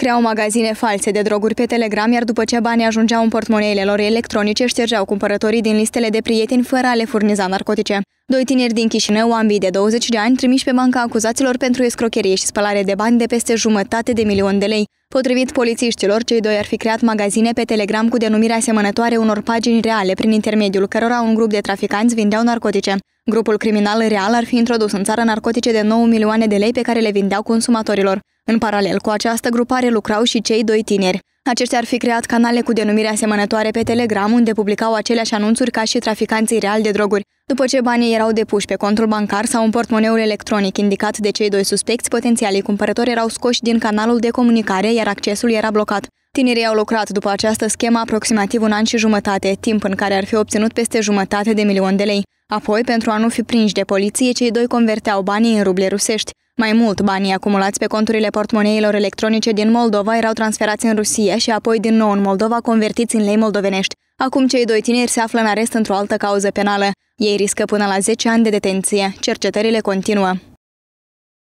Creau magazine false de droguri pe Telegram, iar după ce banii ajungeau în portmoneile lor electronice, ștergeau cumpărătorii din listele de prieteni fără a le furniza narcotice. Doi tineri din Chișinău, ambii de 20 de ani, trimiși pe banca acuzaților pentru escrocherie și spălare de bani de peste jumătate de milion de lei. Potrivit polițiștilor, cei doi ar fi creat magazine pe Telegram cu denumirea asemănătoare unor pagini reale, prin intermediul cărora un grup de traficanți vindeau narcotice. Grupul criminal real ar fi introdus în țară narcotice de 9 milioane de lei pe care le vindeau consumatorilor. În paralel cu această grupare lucrau și cei doi tineri. Aceștia ar fi creat canale cu denumire asemănătoare pe Telegram, unde publicau aceleași anunțuri ca și traficanții reali de droguri. După ce banii erau depuși pe contul bancar sau în portmoneul electronic indicat de cei doi suspecți, potențialii cumpărători erau scoși din canalul de comunicare, iar accesul era blocat. Tinerii au lucrat după această schemă aproximativ un an și jumătate, timp în care ar fi obținut peste jumătate de milion de lei. Apoi, pentru a nu fi prinși de poliție, cei doi converteau banii în ruble rusești. Mai mult, banii acumulați pe conturile portmoneilor electronice din Moldova erau transferați în Rusia și apoi din nou în Moldova convertiți în lei moldovenești. Acum cei doi tineri se află în arest într-o altă cauză penală. Ei riscă până la 10 ani de detenție. Cercetările continuă.